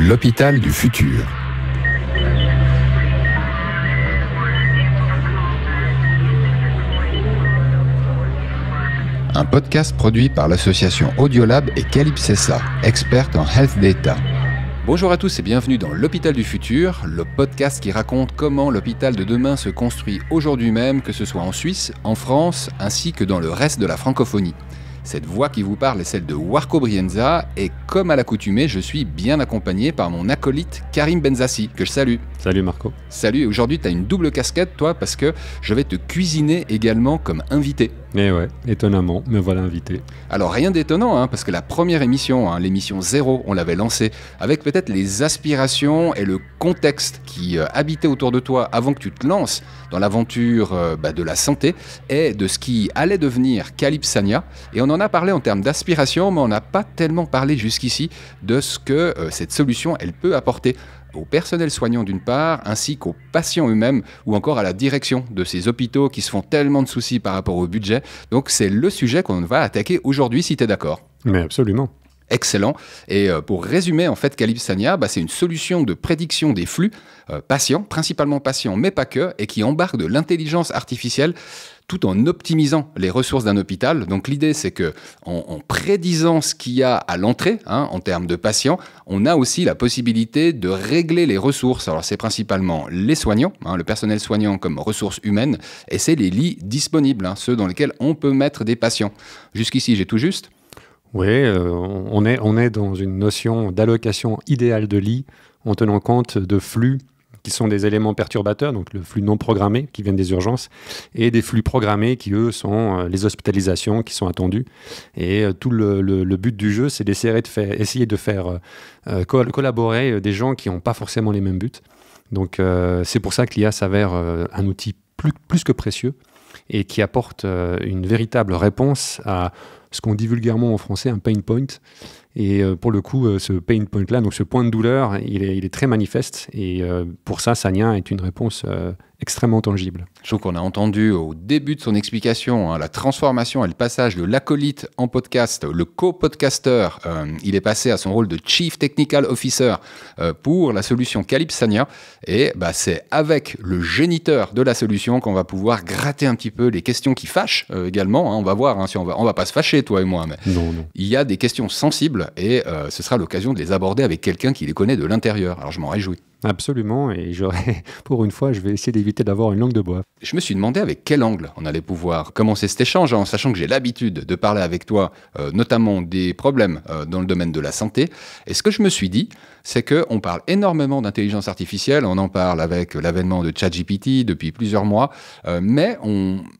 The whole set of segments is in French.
l'hôpital du futur. Un podcast produit par l'association Audiolab et Sessa, experte en health data. Bonjour à tous et bienvenue dans l'Hôpital du Futur, le podcast qui raconte comment l'hôpital de demain se construit aujourd'hui même, que ce soit en Suisse, en France, ainsi que dans le reste de la francophonie. Cette voix qui vous parle est celle de Warco Brienza et comme à l'accoutumée, je suis bien accompagné par mon acolyte Karim Benzassi, que je salue. Salut Marco. Salut, aujourd'hui tu as une double casquette toi parce que je vais te cuisiner également comme invité. Et eh ouais, étonnamment, me voilà invité. Alors rien d'étonnant, hein, parce que la première émission, hein, l'émission zéro, on l'avait lancée avec peut-être les aspirations et le contexte qui euh, habitait autour de toi avant que tu te lances dans l'aventure euh, bah, de la santé et de ce qui allait devenir Calypsania. Et on en a parlé en termes d'aspiration, mais on n'a pas tellement parlé jusqu'ici de ce que euh, cette solution, elle peut apporter au personnel soignant d'une part, ainsi qu'aux patients eux-mêmes, ou encore à la direction de ces hôpitaux qui se font tellement de soucis par rapport au budget. Donc c'est le sujet qu'on va attaquer aujourd'hui si tu es d'accord. Mais absolument excellent. Et euh, pour résumer, en fait, Calypsania, bah, c'est une solution de prédiction des flux euh, patients, principalement patients, mais pas que, et qui embarque de l'intelligence artificielle tout en optimisant les ressources d'un hôpital. Donc l'idée, c'est que en, prédisant ce qu'il y a à l'entrée, hein, en termes de patients, on a aussi la possibilité de régler les ressources. Alors c'est principalement les soignants, hein, le personnel soignant comme ressources humaines, et c'est les lits disponibles, hein, ceux dans lesquels on peut mettre des patients. Jusqu'ici, j'ai tout juste. Oui, euh, on, est, on est dans une notion d'allocation idéale de lits en tenant compte de flux qui sont des éléments perturbateurs, donc le flux non programmé qui viennent des urgences, et des flux programmés qui, eux, sont euh, les hospitalisations qui sont attendues. Et euh, tout le, but du jeu, c'est d'essayer de faire, essayer de faire collaborer des gens qui n'ont pas forcément les mêmes buts. Donc c'est pour ça que l'IA s'avère un outil plus, plus, que précieux et qui apporte une véritable réponse à ce qu'on dit vulgairement en français un pain point. Et euh, pour le coup, euh, ce pain point-là, donc ce point de douleur, il est, très manifeste. Et euh, pour ça, Sanya est une réponse extrêmement tangible. Je trouve qu'on a entendu au début de son explication hein, la transformation et le passage de l'acolyte en podcast, le co-podcaster. Euh, il est passé à son rôle de Chief Technical Officer euh, pour la solution Calypsania. Et bah, c'est avec le géniteur de la solution qu'on va pouvoir gratter un petit peu les questions qui fâchent euh, également. Hein. on va voir hein, si on va, on va pas se fâcher, toi et moi. Mais Il y a des questions sensibles et ce sera l'occasion de les aborder avec quelqu'un qui les connaît de l'intérieur. Alors je m'en réjouis. Absolument, et pour une fois, je vais essayer d'éviter d'avoir une langue de bois. Je me suis demandé avec quel angle on allait pouvoir commencer cet échange, en hein, sachant que j'ai l'habitude de parler avec toi, euh, notamment des problèmes euh, dans le domaine de la santé. Et ce que je me suis dit, c'est qu'on parle énormément d'intelligence artificielle, on en parle avec l'avènement de ChatGPT depuis plusieurs mois, euh, mais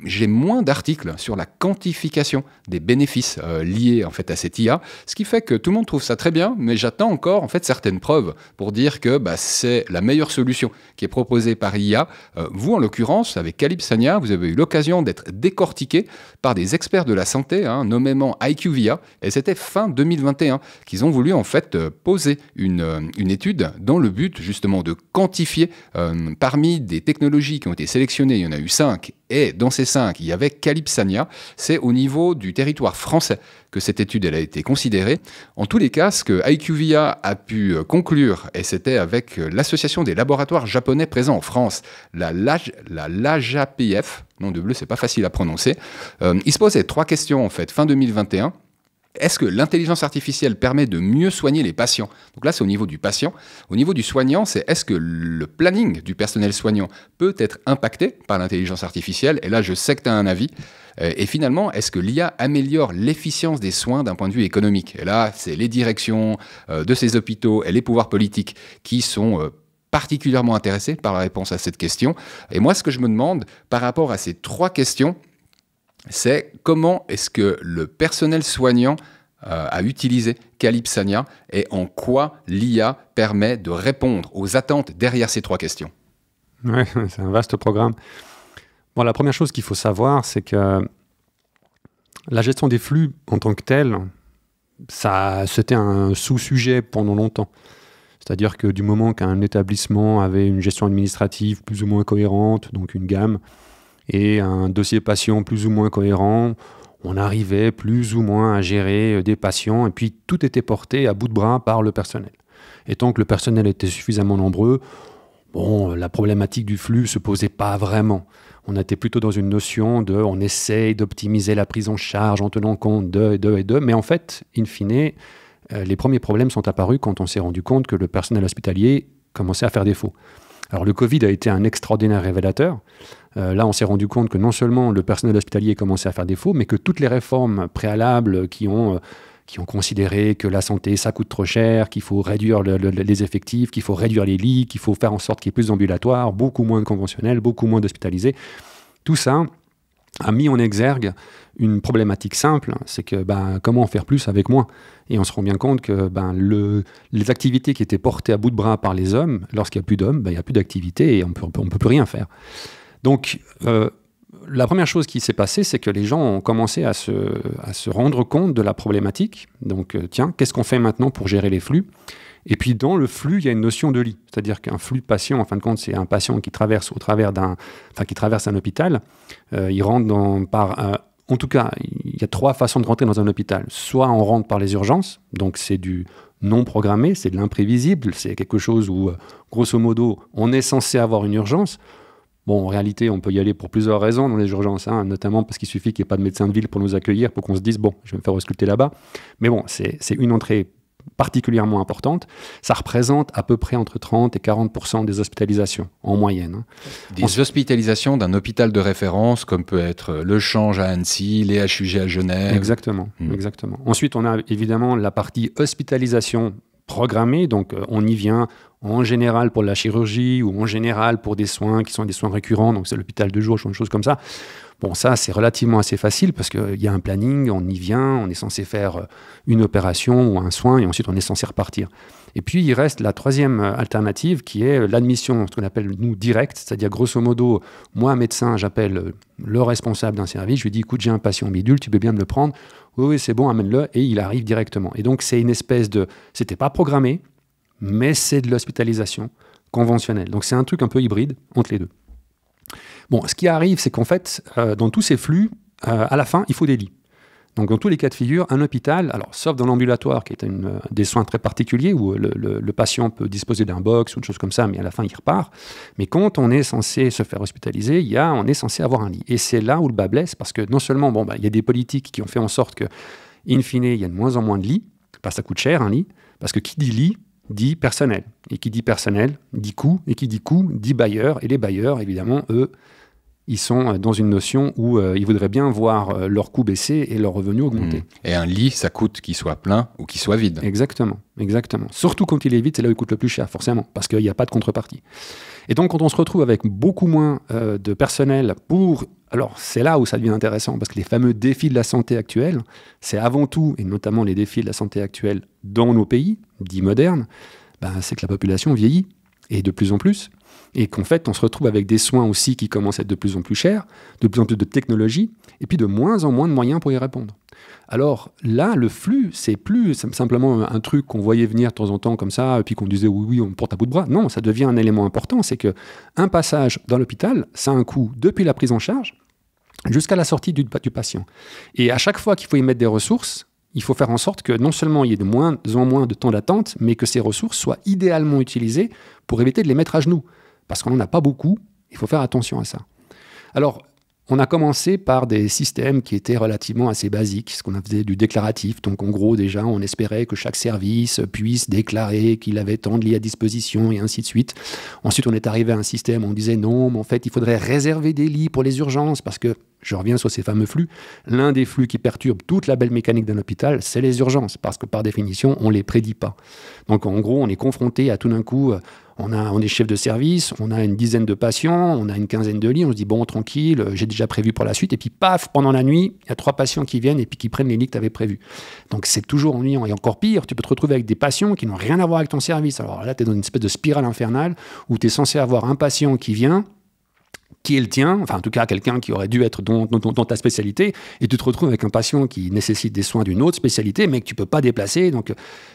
j'ai moins d'articles sur la quantification des bénéfices liés en fait à cette IA, ce qui fait que tout le monde trouve ça très bien, mais j'attends encore en fait certaines preuves pour dire que bah, c'est la meilleure solution qui est proposée par IA. Euh, vous, en l'occurrence, avec Calypsania, vous avez eu l'occasion d'être décortiqué par des experts de la santé, hein, nommément IQVIA, et c'était fin 2021 qu'ils ont voulu en fait euh, poser euh, une, étude dans le but justement de quantifier parmi des technologies qui ont été sélectionnées, il y en a eu cinq. Et dans ces cinq, il y avait Calypsania. C'est au niveau du territoire français que cette étude elle a été considérée. En tous les cas, ce que IQVIA a pu euh, conclure, et c'était avec euh, l'association des laboratoires japonais présents en France, la, la LAJAPF, nom de bleu, c'est pas facile à prononcer, euh, il se posait trois questions en fait, fin 2021 est-ce que l'intelligence artificielle permet de mieux soigner les patients Donc là, c'est au niveau du patient. Au niveau du soignant, c'est est-ce que le planning du personnel soignant peut être impacté par l'intelligence artificielle Et là, je sais que tu as un avis. Euh, et finalement, est-ce que l'IA améliore l'efficience des soins d'un point de vue économique Et là, c'est les directions euh, de ces hôpitaux et les pouvoirs politiques qui sont euh, particulièrement intéressés par la réponse à cette question. Et moi, ce que je me demande par rapport à ces trois questions, c'est comment est-ce que le personnel soignant euh, à utiliser Calypsania et en quoi l'IA permet de répondre aux attentes derrière ces trois questions Oui, c'est un vaste programme. Bon, la première chose qu'il faut savoir, c'est que la gestion des flux en tant que telle, ça, c'était un sous-sujet pendant longtemps. C'est-à-dire que du moment qu'un établissement avait une gestion administrative plus ou moins cohérente, donc une gamme, et un dossier patient plus ou moins cohérent, on arrivait plus ou moins à gérer euh, des patients, et puis tout était porté à bout de bras par le personnel. Et tant que le personnel était suffisamment nombreux, bon, euh, la problématique du flux se posait pas vraiment. On était plutôt dans une notion de on essaye d'optimiser la prise en charge en tenant compte de et de et de, mais en fait, in fine, euh, les premiers problèmes sont apparus quand on s'est rendu compte que le personnel hospitalier commençait à faire défaut. Alors le Covid a été un extraordinaire révélateur. Euh, là, on s'est rendu compte que non seulement le personnel hospitalier commençait à faire défaut, mais que toutes les réformes préalables qui ont... Euh, qui ont considéré que la santé, ça coûte trop cher, qu'il faut réduire les effectifs, qu'il faut réduire les lits, qu'il faut faire en sorte qu'il y ait plus d'ambulatoires, beaucoup moins de conventionnels, beaucoup moins d'hospitalisés. Tout ça, a mis en exergue une problématique simple, c'est que ben, comment en faire plus avec moins Et on se rend bien compte que ben, le, les activités qui étaient portées à bout de bras par les hommes, lorsqu'il n'y a plus d'hommes, ben, il n'y a plus d'activité et on peut, ne peut plus rien faire. Donc, euh, la première chose qui s'est passée, c'est que les gens ont commencé à se, à se, rendre compte de la problématique. Donc, euh, tiens, qu'est-ce qu'on fait maintenant pour gérer les flux et puis dans le flux, il y a une notion de lit, c'est-à-dire qu'un flux de patient, en fin de compte, c'est un patient qui traverse au travers d'un, enfin qui traverse un hôpital. Euh, il rentre dans, par, euh, en tout cas, il y a trois façons de rentrer dans un hôpital. Soit on rentre par les urgences, donc c'est du non programmé, c'est de l'imprévisible, c'est quelque chose où, euh, grosso modo, on est censé avoir une urgence. Bon, en réalité, on peut y aller pour plusieurs raisons dans les urgences, hein, notamment parce qu'il suffit qu'il n'y ait pas de médecin de ville pour nous accueillir, pour qu'on se dise, bon, je vais me faire ausculter là-bas. Mais bon, c'est une entrée particulièrement importante, ça représente à peu près entre 30 et 40 des hospitalisations en moyenne. Hein. Des hospitalisations d'un hôpital de référence comme peut être le Change à Annecy, les HUG à Genève. Exactement, hmm. exactement. Ensuite, on a évidemment la partie hospitalisation programmée, donc euh, on y vient en général pour la chirurgie ou en général pour des soins qui sont des soins récurrents, donc c'est l'hôpital de jour, une chose comme ça. Bon, ça, c'est relativement assez facile parce qu'il euh, y a un planning, on y vient, on est censé faire euh, une opération ou un soin et ensuite on est censé repartir. Et puis, il reste la troisième euh, alternative qui est l'admission, ce qu'on appelle nous direct, c'est-à-dire grosso modo, moi, médecin, j'appelle le responsable d'un service, je lui dis écoute, j'ai un patient bidule, tu peux bien me le prendre. Oui, oui, c'est bon, amène-le et il arrive directement. Et donc, c'est une espèce de. C'était pas programmé, mais c'est de l'hospitalisation conventionnelle. Donc, c'est un truc un peu hybride entre les deux. Bon, ce qui arrive, c'est qu'en fait, euh, dans tous ces flux, euh, à la fin, il faut des lits. Donc, dans tous les cas de figure, un hôpital, alors sauf dans l'ambulatoire, qui est une, euh, des soins très particuliers où le, patient peut disposer d'un box ou de choses comme ça, mais à la fin, il repart. Mais quand on est censé se faire hospitaliser, il on est censé avoir un lit. Et c'est là où le bas blesse, parce que non seulement, bon, bah, il y a des politiques qui ont fait en sorte que, in fine, il y a de moins en moins de lits, parce que ça coûte cher un lit, parce que qui dit lit dit personnel. Et qui dit personnel, dit coût. Et qui dit coût, dit bailleur. Et les bailleurs, évidemment, eux, ils sont euh, dans une notion où euh, ils voudraient bien voir euh, leur leurs coûts baisser et leurs revenus augmenter. Mmh. Et un lit, ça coûte qu'il soit plein ou qu'il soit vide. Exactement, exactement. Surtout quand il est vide, c'est là où il coûte le plus cher, forcément, parce qu'il n'y a pas de contrepartie. Et donc, quand on se retrouve avec beaucoup moins de personnel pour alors, c'est là où ça devient intéressant, parce que les fameux défis de la santé actuelle, c'est avant tout, et notamment les défis de la santé actuelle dans nos pays, dits modernes, ben, c'est que la population vieillit, et de plus en plus, et qu'en fait, on se retrouve avec des soins aussi qui commencent à être de plus en plus chers, de plus en plus de technologies, et puis de moins en moins de moyens pour y répondre. Alors là, le flux, c'est plus simplement un truc qu'on voyait venir de temps en temps comme ça, et puis qu'on disait oui, oui, on porte à bout de bras. Non, ça devient un élément important, c'est que un passage dans l'hôpital, ça a un coût depuis la prise en charge jusqu'à la sortie du, du patient. Et à chaque fois qu'il faut y mettre des ressources, il faut faire en sorte que non seulement il y ait de moins en moins de temps d'attente, mais que ces ressources soient idéalement utilisées pour éviter de les mettre à genoux. Parce qu'on n'en a pas beaucoup, il faut faire attention à ça. Alors, on a commencé par des systèmes qui étaient relativement assez basiques, ce qu'on faisait du déclaratif. Donc en gros déjà, on espérait que chaque service puisse déclarer qu'il avait tant de lits à disposition et ainsi de suite. Ensuite, on est arrivé à un système où on disait non, mais en fait, il faudrait réserver des lits pour les urgences parce que je reviens sur ces fameux flux. L'un des flux qui perturbe toute la belle mécanique d'un hôpital, c'est les urgences, parce que par définition, on ne les prédit pas. Donc en gros, on est confronté à tout d'un coup, euh, on, a, on est chef de service, on a une dizaine de patients, on a une quinzaine de lits, on se dit bon, tranquille, j'ai déjà prévu pour la suite, et puis paf, pendant la nuit, il y a trois patients qui viennent et puis qui prennent les lits que tu avais prévus. Donc c'est toujours ennuyant, et encore pire, tu peux te retrouver avec des patients qui n'ont rien à voir avec ton service. Alors là, tu es dans une espèce de spirale infernale où tu es censé avoir un patient qui vient, qui est le tien, enfin en tout cas quelqu'un qui aurait dû être dans, ta spécialité, et tu te retrouves avec un patient qui nécessite des soins d'une autre spécialité, mais que tu peux pas déplacer. Donc,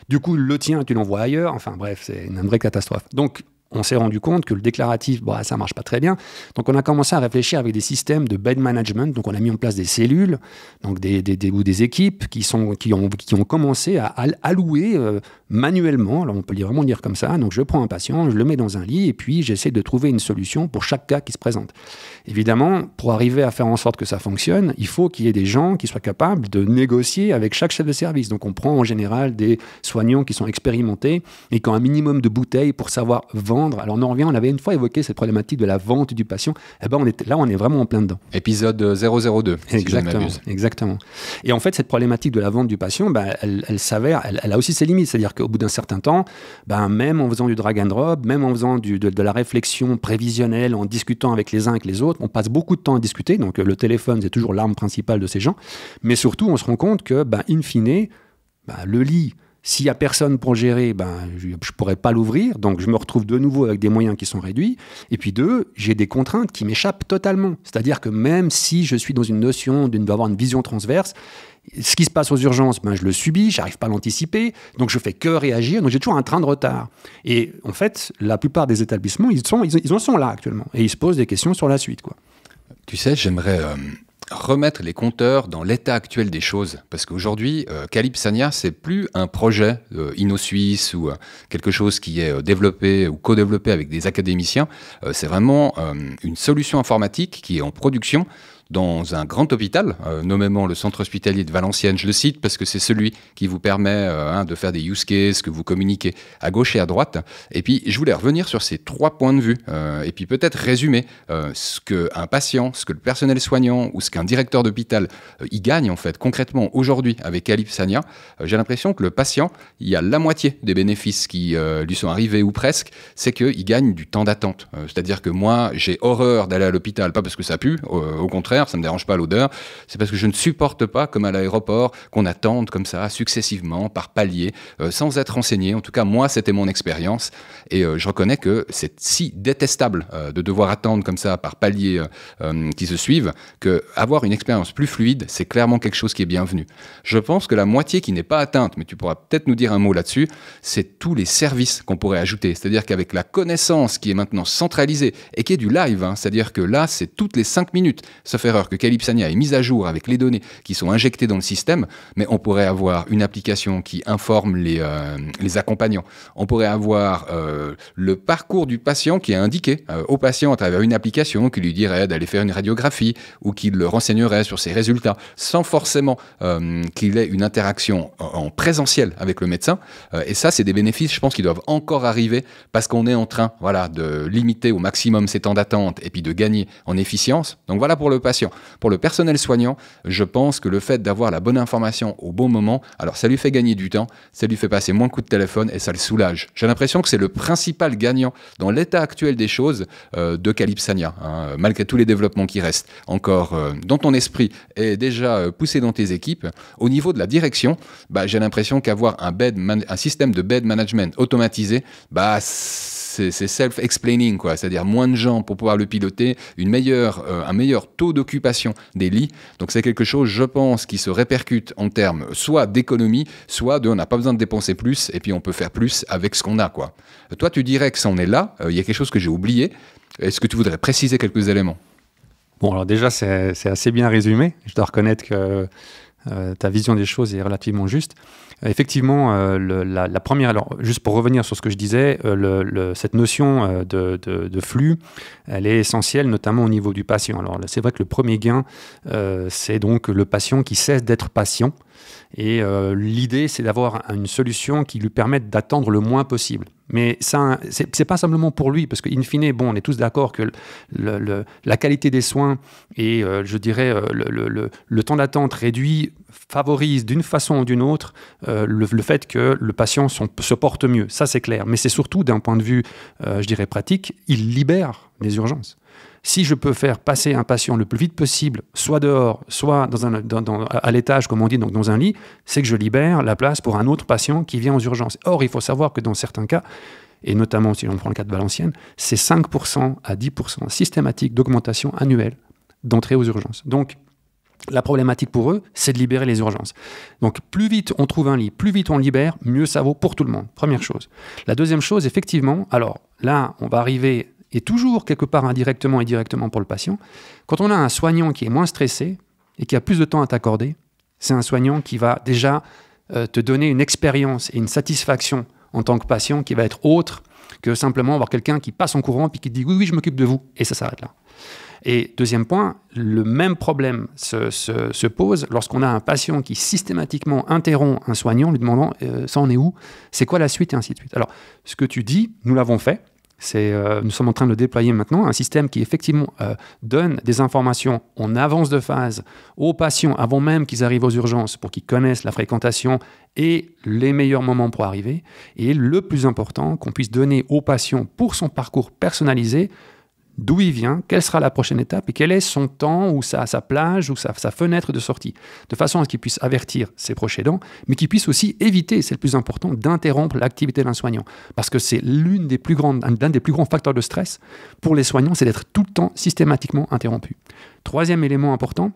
du coup, le tien, tu l'envoies ailleurs. Enfin bref, c'est une vraie catastrophe. Donc, on s'est rendu compte que le déclaratif, bah, ça marche pas très bien. Donc on a commencé à réfléchir avec des systèmes de bed management. Donc on a mis en place des cellules, donc des, des, des ou des équipes qui, sont, qui, ont, qui ont commencé à allouer euh, manuellement, alors on peut vraiment dire comme ça, donc je prends un patient, je le mets dans un lit et puis j'essaie de trouver une solution pour chaque cas qui se présente. Évidemment, pour arriver à faire en sorte que ça fonctionne, il faut qu'il y ait des gens qui soient capables de négocier avec chaque chef de service. Donc on prend en général des soignants qui sont expérimentés et qui ont un minimum de bouteilles pour savoir vendre alors on en revient, on avait une fois évoqué cette problématique de la vente du patient. Eh ben on est, là, on est vraiment en plein dedans. Épisode 002. Euh, exactement. Si je exactement. Et en fait, cette problématique de la vente du patient, ben, elle, s'avère, elle, a aussi ses limites. C'est-à-dire qu'au bout d'un certain temps, ben, même en faisant du drag and drop, même en faisant de, la réflexion prévisionnelle, en discutant avec les uns avec les autres, on passe beaucoup de temps à discuter. Donc euh, le téléphone, c'est toujours l'arme principale de ces gens. Mais surtout, on se rend compte que, ben, in fine, le lit, s'il n'y a personne pour gérer, ben, je ne pourrais pas l'ouvrir, donc je me retrouve de nouveau avec des moyens qui sont réduits. Et puis deux, j'ai des contraintes qui m'échappent totalement. C'est-à-dire que même si je suis dans une notion d'avoir une vision transverse, ce qui se passe aux urgences, ben, je le subis, j'arrive pas à l'anticiper, donc je fais que réagir, donc j'ai toujours un train de retard. Et en fait, la plupart des établissements, ils, sont, ils, en sont là actuellement, et ils se posent des questions sur la suite. Quoi. Tu sais, j'aimerais... Euh, remettre les compteurs dans l'état actuel des choses. Parce qu'aujourd'hui, euh, Calypsania, c'est plus un projet euh, InnoSuisse ou euh, quelque chose qui est euh, développé ou co-développé avec des académiciens. c'est vraiment une solution informatique qui est en production dans un grand hôpital, euh, nommément le centre hospitalier de Valenciennes. Je le cite parce que c'est celui qui vous permet euh, hein, de faire des use cases, que vous communiquez à gauche et à droite. Et puis, je voulais revenir sur ces trois points de vue euh, et puis peut-être résumer ce qu'un patient, ce que le personnel soignant ou ce qu'un directeur d'hôpital y gagne en fait concrètement aujourd'hui avec Calypsania. J'ai l'impression que le patient, il y a la moitié des bénéfices qui lui sont arrivés ou presque, c'est qu'il gagne du temps d'attente. C'est-à-dire que moi, j'ai horreur d'aller à l'hôpital, pas parce que ça pue, au contraire ça ne me dérange pas l'odeur, c'est parce que je ne supporte pas, comme à l'aéroport, qu'on attende comme ça, successivement, par palier, euh, sans être renseigné. En tout cas, moi, c'était mon expérience, et euh, je reconnais que c'est si détestable euh, de devoir attendre comme ça, par palier qui se suivent, que avoir une expérience plus fluide, c'est clairement quelque chose qui est bienvenu. Je pense que la moitié qui n'est pas atteinte, mais tu pourras peut-être nous dire un mot là-dessus, c'est tous les services qu'on pourrait ajouter. C'est-à-dire qu'avec la connaissance qui est maintenant centralisée et qui est du live, hein, c'est-à-dire que là, c'est toutes les cinq minutes se faire que Calypsania est mise à jour avec les données qui sont injectées dans le système, mais on pourrait avoir une application qui informe les, euh, accompagnants. On pourrait avoir euh, le parcours du patient qui est indiqué euh, au patient à travers une application qui lui dirait d'aller faire une radiographie ou qui le renseignerait sur ses résultats sans forcément qu'il ait une interaction en présentiel avec le médecin. et ça, c'est des bénéfices, je pense, qui doivent encore arriver parce qu'on est en train voilà, de limiter au maximum ces temps d'attente et puis de gagner en efficience. Donc voilà pour le patient pour le personnel soignant, je pense que le fait d'avoir la bonne information au bon moment, alors ça lui fait gagner du temps, ça lui fait passer moins de coups de téléphone et ça le soulage. J'ai l'impression que c'est le principal gagnant dans l'état actuel des choses euh, de Calypsania, hein, malgré tous les développements qui restent encore euh, dans ton esprit et déjà poussés euh, poussé dans tes équipes. Au niveau de la direction, bah, j'ai l'impression qu'avoir un, un, système de bed management automatisé, bah, c'est self-explaining, quoi. C'est-à-dire moins de gens pour pouvoir le piloter, une meilleure, euh, un meilleur taux d'occupation des lits. Donc c'est quelque chose, je pense, qui se répercute en termes soit d'économie, soit de on n'a pas besoin de dépenser plus et puis on peut faire plus avec ce qu'on a, quoi. Euh, toi, tu dirais que c'en est là. Euh, il y a quelque chose que j'ai oublié. Est-ce que tu voudrais préciser quelques éléments Bon, alors déjà, c'est assez bien résumé. Je dois reconnaître que euh, ta vision des choses est relativement juste. Effectivement, euh, la, première, alors juste pour revenir sur ce que je disais, euh, cette notion de, de, flux, elle est essentielle, notamment au niveau du patient. Alors c'est vrai que le premier gain, c'est donc le patient qui cesse d'être patient. Et l'idée, c'est d'avoir une solution qui lui permette d'attendre le moins possible. Mais ça, c'est pas simplement pour lui, parce qu'in fine, bon, on est tous d'accord que la qualité des soins et, euh, je dirais, euh, le, temps d'attente réduit favorise d'une façon ou d'une autre euh, le, fait que le patient se porte mieux. Ça, c'est clair. Mais c'est surtout d'un point de vue, je dirais, pratique, il libère les urgences. Si je peux faire passer un patient le plus vite possible, soit dehors, soit à l'étage, comme on dit, donc dans un lit, c'est que je libère la place pour un autre patient qui vient aux urgences. Or, il faut savoir que dans certains cas, et notamment si l'on prend le cas de Valenciennes, c'est 5% à 10% systématique d'augmentation annuelle d'entrée aux urgences. Donc, la problématique pour eux, c'est de libérer les urgences. Donc plus vite on trouve un lit, plus vite on libère, mieux ça vaut pour tout le monde. Première chose. La deuxième chose, effectivement, alors là, on va arriver et toujours quelque part indirectement et directement pour le patient, quand on a un soignant qui est moins stressé et qui a plus de temps à t'accorder, c'est un soignant qui va déjà euh, te donner une expérience et une satisfaction en tant que patient qui va être autre que simplement avoir quelqu'un qui passe en courant puis qui dit oui, oui, je m'occupe de vous. Et ça s'arrête là. Et deuxième point, le même problème se, pose lorsqu'on a un patient qui systématiquement interrompt un soignant, lui demandant euh, ça en est où, c'est quoi la suite et ainsi de suite. Alors, ce que tu dis, nous l'avons fait. Euh, nous sommes en train de déployer maintenant, un système qui effectivement euh, donne des informations en avance de phase aux patients avant même qu'ils arrivent aux urgences pour qu'ils connaissent la fréquentation et les meilleurs moments pour arriver. Et le plus important, qu'on puisse donner aux patients pour son parcours personnalisé d'où il vient, quelle sera la prochaine étape et quel est son temps ou sa, plage ou sa, fenêtre de sortie, de façon à ce qu'il puisse avertir ses proches aidants, mais qu'il puisse aussi éviter, c'est le plus important, d'interrompre l'activité d'un soignant, parce que c'est des plus l'un des plus grands facteurs de stress pour les soignants, c'est d'être tout le temps systématiquement interrompu. Troisième élément important,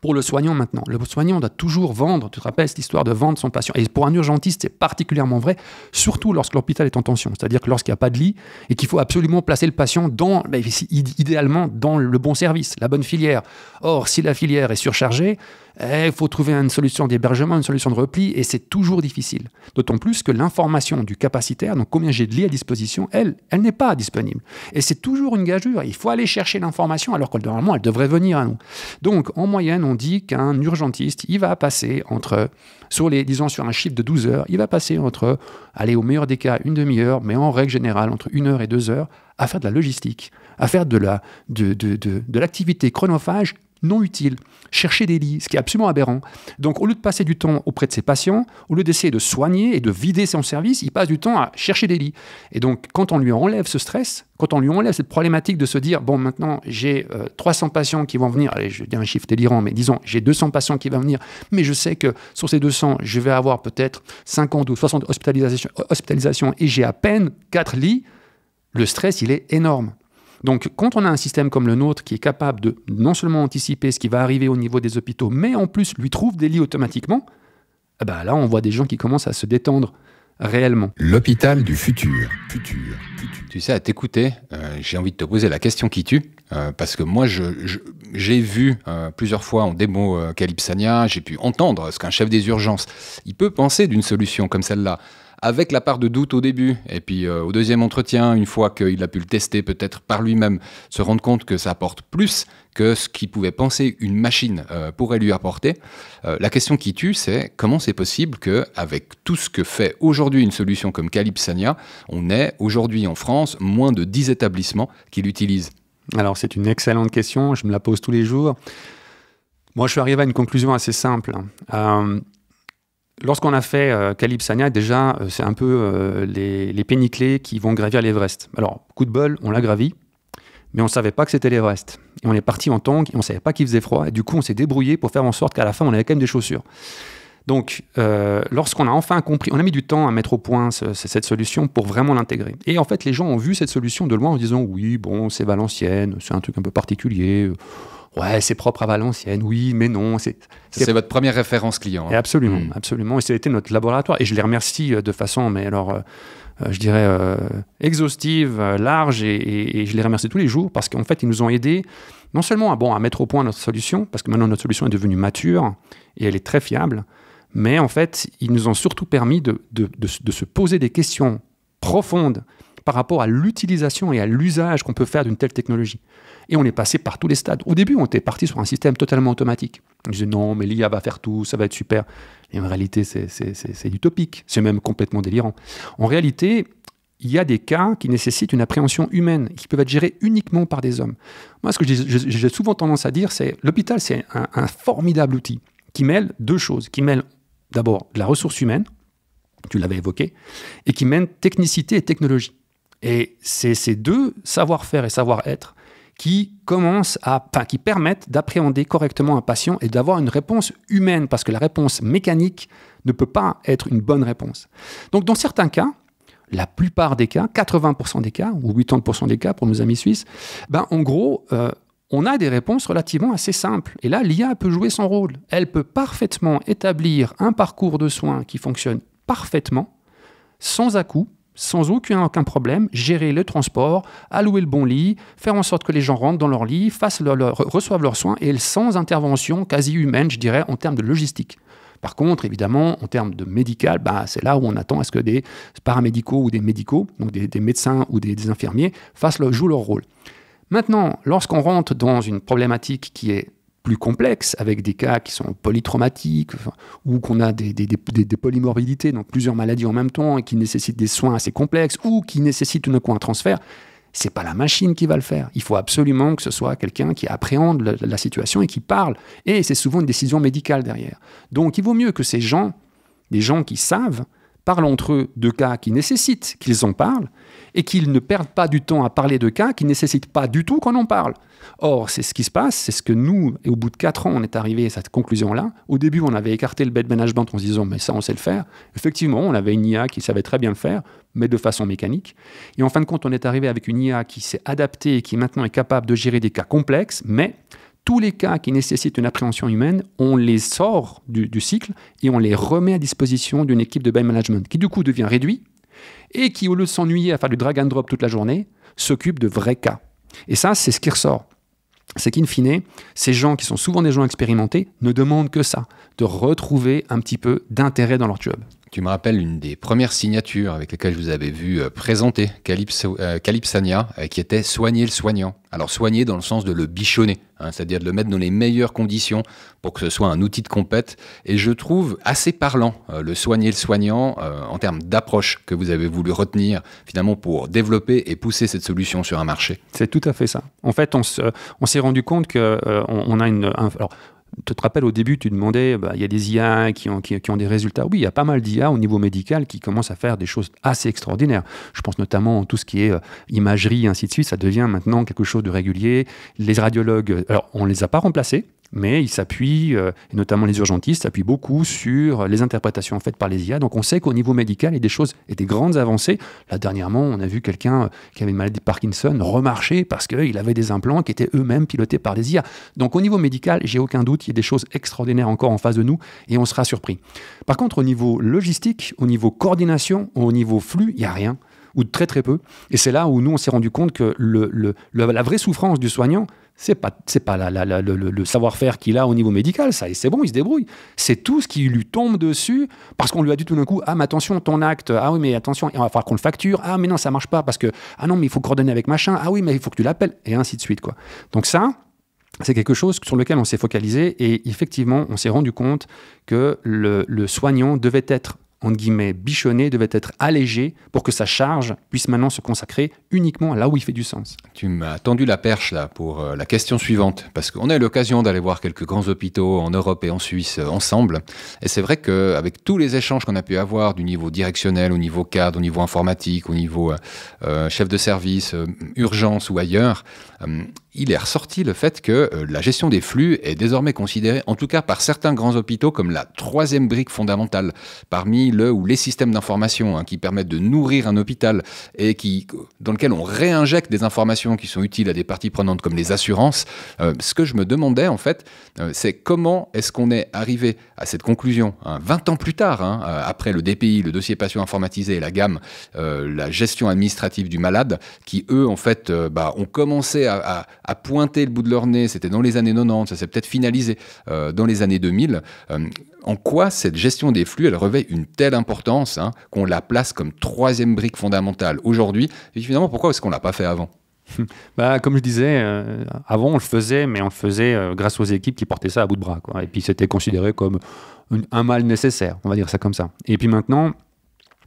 pour le soignant maintenant, le soignant doit toujours vendre, tu te rappelles cette histoire de vendre son patient. Et pour un urgentiste, c'est particulièrement vrai, surtout lorsque l'hôpital est en tension, c'est-à-dire que lorsqu'il n'y a pas de lit et qu'il faut absolument placer le patient dans, ben, idéalement, dans le bon service, la bonne filière. Or, si la filière est surchargée, eh, il faut trouver une solution d'hébergement, une solution de repli, et c'est toujours difficile. D'autant plus que l'information du capacitaire, donc combien j'ai de lits à disposition, elle, elle n'est pas disponible. Et c'est toujours une gageure. Il faut aller chercher l'information alors que normalement, elle devrait venir à nous. Donc, en moyenne, on dit qu'un urgentiste, il va passer entre, sur les, disons sur un chiffre de 12 heures, il va passer entre, aller au meilleur des cas, une demi-heure, mais en règle générale, entre une heure et deux heures, à faire de la logistique, à faire de l'activité la, de, de, de, de chronophage non utile, chercher des lits, ce qui est absolument aberrant. Donc au lieu de passer du temps auprès de ses patients, au lieu d'essayer de soigner et de vider son service, il passe du temps à chercher des lits. Et donc quand on lui enlève ce stress, quand on lui enlève cette problématique de se dire, bon maintenant j'ai 300 euh, patients qui vont venir, allez je dis un chiffre délirant, mais disons j'ai 200 patients qui vont venir, mais je sais que sur ces 200, je vais avoir peut-être 50 ou 60 hospitalisations, euh, hospitalisations et j'ai à peine 4 lits, le stress il est énorme. Donc quand on a un système comme le nôtre qui est capable de non seulement anticiper ce qui va arriver au niveau des hôpitaux, mais en plus lui trouve des lits automatiquement, eh ben, là on voit des gens qui commencent à se détendre réellement. L'hôpital du futur. futur. Tu sais, à t'écouter, euh, j'ai envie de te poser la question qui tue, euh, parce que moi, j'ai vu euh, plusieurs fois en démo Calypsania, j'ai pu entendre ce qu'un chef des urgences, il peut penser d'une solution comme celle-là avec la part de doute au début, et puis euh, au deuxième entretien, une fois qu'il a pu le tester peut-être par lui-même, se rendre compte que ça apporte plus que ce qu'il pouvait penser une machine euh, pourrait lui apporter. Euh, la question qui tue, c'est comment c'est possible que, avec tout ce que fait aujourd'hui une solution comme Calypsania, on ait aujourd'hui en France moins de 10 établissements qui l'utilisent Alors c'est une excellente question, je me la pose tous les jours. Moi, je suis arrivé à une conclusion assez simple. Hein. Lorsqu'on a fait euh, déjà, euh, c'est un peu euh, les, péniclés qui vont gravir l'Everest. Alors, coup de bol, on l'a gravi, mais on ne savait pas que c'était l'Everest. Et on est parti en tongs, on ne savait pas qu'il faisait froid, et du coup, on s'est débrouillé pour faire en sorte qu'à la fin, on avait quand même des chaussures. Donc, euh, lorsqu'on a enfin compris, on a mis du temps à mettre au point cette solution pour vraiment l'intégrer. Et en fait, les gens ont vu cette solution de loin en disant Oui, bon, c'est Valenciennes, c'est un truc un peu particulier ouais, c'est propre à Valenciennes, oui, mais non. C'est votre première référence client. Et hein. absolument, hmm. absolument. Et c'était notre laboratoire. Et je les remercie euh, de façon, mais alors, euh, euh, je dirais, exhaustive, large. Et, je les remercie tous les jours parce qu'en fait, ils nous ont aidés non seulement à, bon, à mettre au point notre solution, parce que maintenant notre solution est devenue mature et elle est très fiable, mais en fait, ils nous ont surtout permis de se poser des questions profondes par rapport à l'utilisation et à l'usage qu'on peut faire d'une telle technologie. Et on est passé par tous les stades. Au début, on était parti sur un système totalement automatique. On disait non, mais l'IA va faire tout, ça va être super. Et en réalité, c'est utopique, c'est même complètement délirant. En réalité, il y a des cas qui nécessitent une appréhension humaine, qui peuvent être gérés uniquement par des hommes. Moi, ce que j'ai souvent tendance à dire, c'est l'hôpital, c'est un, formidable outil qui mêle deux choses, qui mêle d'abord de la ressource humaine, tu l'avais évoqué, et qui mêle technicité et technologie. Et c'est ces deux savoir-faire et savoir-être qui commencent à, qui permettent d'appréhender correctement un patient et d'avoir une réponse humaine, parce que la réponse mécanique ne peut pas être une bonne réponse. Donc, dans certains cas, la plupart des cas, 80% des cas, ou 80% des cas pour nos amis suisses, ben, en gros, euh, on a des réponses relativement assez simples. Et là, l'IA peut jouer son rôle. Elle peut parfaitement établir un parcours de soins qui fonctionne parfaitement, sans à-coups, sans aucun, problème, gérer le transport, allouer le bon lit, faire en sorte que les gens rentrent dans leur lit, fassent leur, reçoivent leurs soins et sans intervention quasi humaine, je dirais, en termes de logistique. Par contre, évidemment, en termes de médical, bah, c'est là où on attend à ce que des paramédicaux ou des médicaux, donc des, médecins ou des, infirmiers, fassent jouent leur rôle. Maintenant, lorsqu'on rentre dans une problématique qui est plus complexes, avec des cas qui sont polytraumatiques, ou qu'on a des, des, polymorbidités, donc plusieurs maladies en même temps, et qui nécessitent des soins assez complexes, ou qui nécessitent une un transfert, c'est pas la machine qui va le faire. Il faut absolument que ce soit quelqu'un qui appréhende la, situation et qui parle. Et c'est souvent une décision médicale derrière. Donc il vaut mieux que ces gens, des gens qui savent, parlent entre eux de cas qui nécessitent qu'ils en parlent et qu'ils ne perdent pas du temps à parler de cas qui ne nécessitent pas du tout qu'on en parle. Or, c'est ce qui se passe, c'est ce que nous, au bout de 4 ans, on est arrivé à cette conclusion-là. Au début, on avait écarté le bad management en se disant, mais ça, on sait le faire. Effectivement, on avait une IA qui savait très bien le faire, mais de façon mécanique. Et en fin de compte, on est arrivé avec une IA qui s'est adaptée et qui maintenant est capable de gérer des cas complexes, mais tous les cas qui nécessitent une appréhension humaine, on les sort du, cycle et on les remet à disposition d'une équipe de buy management qui du coup devient réduit et qui, au lieu de s'ennuyer à faire du drag and drop toute la journée, s'occupe de vrais cas. Et ça, c'est ce qui ressort. C'est qu'in fine, ces gens qui sont souvent des gens expérimentés ne demandent que ça, de retrouver un petit peu d'intérêt dans leur job. Tu me rappelles une des premières signatures avec lesquelles je vous avais vu euh, présenter Calypso, euh, Calypsania, euh, qui était soigner le soignant. Alors soigner dans le sens de le bichonner, hein, c'est-à-dire de le mettre dans les meilleures conditions pour que ce soit un outil de compète. Et je trouve assez parlant le soigner le soignant en termes d'approche que vous avez voulu retenir finalement pour développer et pousser cette solution sur un marché. C'est tout à fait ça. En fait, on s'est rendu compte qu'on on a une... Tu te rappelles au début, tu demandais, bah, il y a des IA qui ont, des résultats. Oui, il y a pas mal d'IA au niveau médical qui commencent à faire des choses assez extraordinaires. Je pense notamment à tout ce qui est euh, imagerie, ainsi de suite. Ça devient maintenant quelque chose de régulier. Les radiologues, alors on ne les a pas remplacés, mais ils s'appuient, euh, et notamment les urgentistes, s'appuient beaucoup sur les interprétations faites par les IA. Donc on sait qu'au niveau médical, il y a des choses et des grandes avancées. Là, dernièrement, on a vu quelqu'un euh, qui avait une maladie de Parkinson remarcher parce qu'il avait des implants qui étaient eux-mêmes pilotés par les IA. Donc au niveau médical, j'ai aucun doute, il y a des choses extraordinaires encore en face de nous et on sera surpris. Par contre, au niveau logistique, au niveau coordination, au niveau flux, il n'y a rien ou très très peu. Et c'est là où nous, on s'est rendu compte que la vraie souffrance du soignant, c'est pas, c'est pas le, savoir-faire qu'il a au niveau médical, ça, et c'est bon, il se débrouille. C'est tout ce qui lui tombe dessus parce qu'on lui a dit tout d'un coup Ah, mais attention, ton acte, ah oui, mais attention, il va falloir qu'on le facture, ah, mais non, ça marche pas parce que, ah non, mais il faut coordonner avec machin, ah oui, mais il faut que tu l'appelles, et ainsi de suite, quoi. Donc, ça, c'est quelque chose sur lequel on s'est focalisé et effectivement, on s'est rendu compte que le, le, soignant devait être, entre guillemets, bichonné, devait être allégé pour que sa charge puisse maintenant se consacrer uniquement là où il fait du sens. Tu m'as tendu la perche là pour euh, la question suivante, parce qu'on a eu l'occasion d'aller voir quelques grands hôpitaux en Europe et en Suisse euh, ensemble. Et c'est vrai qu'avec tous les échanges qu'on a pu avoir du niveau directionnel, au niveau cadre, au niveau informatique, au niveau euh, chef de service, urgence ou ailleurs, il est ressorti le fait que la gestion des flux est désormais considérée, en tout cas par certains grands hôpitaux, comme la troisième brique fondamentale parmi le ou les systèmes d'information hein, qui permettent de nourrir un hôpital et qui, dans le on réinjecte des informations qui sont utiles à des parties prenantes comme les assurances. Euh, ce que je me demandais en fait, euh, c'est comment est-ce qu'on est arrivé à cette conclusion 20 hein, ans plus tard, hein, euh, après le DPI, le dossier patient informatisé et la gamme, la gestion administrative du malade, qui eux en fait bah, ont commencé à, à, pointer le bout de leur nez, c'était dans les années 90, ça s'est peut-être finalisé dans les années 2000 en quoi cette gestion des flux, elle revêt une telle importance hein, qu'on la place comme troisième brique fondamentale aujourd'hui Et finalement, pourquoi est-ce qu'on ne l'a pas fait avant bah, comme je disais, euh, avant on le faisait, mais on le faisait euh, grâce aux équipes qui portaient ça à bout de bras. Quoi. Et puis c'était considéré comme un mal nécessaire, on va dire ça comme ça. Et puis maintenant,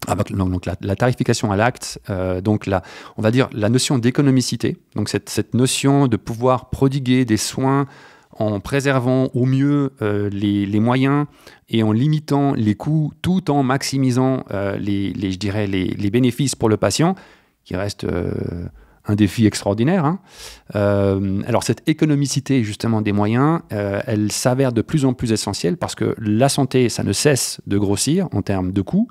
avec donc, la, tarification à l'acte, euh, donc la, on va dire la notion d'économicité, donc cette, cette, notion de pouvoir prodiguer des soins en préservant au mieux euh, les, moyens et en limitant les coûts tout en maximisant euh, les, je dirais, les, les, bénéfices pour le patient, qui reste euh, un défi extraordinaire. Hein. Euh, alors cette économicité justement des moyens, euh, elle s'avère de plus en plus essentielle parce que la santé, ça ne cesse de grossir en termes de coûts.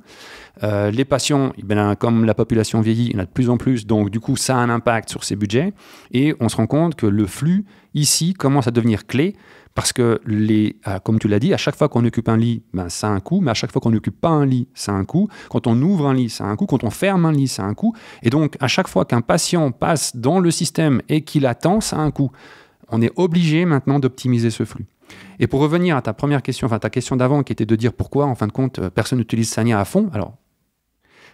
Euh, les patients, ben, comme la population vieillit, il y en a de plus en plus, donc du coup ça a un impact sur ces budgets et on se rend compte que le flux ici commence à devenir clé parce que, les, euh, comme tu l'as dit, à chaque fois qu'on occupe un lit, ben, ça a un coût, mais à chaque fois qu'on n'occupe pas un lit, ça a un coût. Quand on ouvre un lit, ça a un coût. Quand on ferme un lit, ça a un coût. Et donc, à chaque fois qu'un patient passe dans le système et qu'il attend, ça a un coût. On est obligé maintenant d'optimiser ce flux. Et pour revenir à ta première question, enfin ta question d'avant qui était de dire pourquoi, en fin de compte, euh, personne n'utilise Sania à fond, alors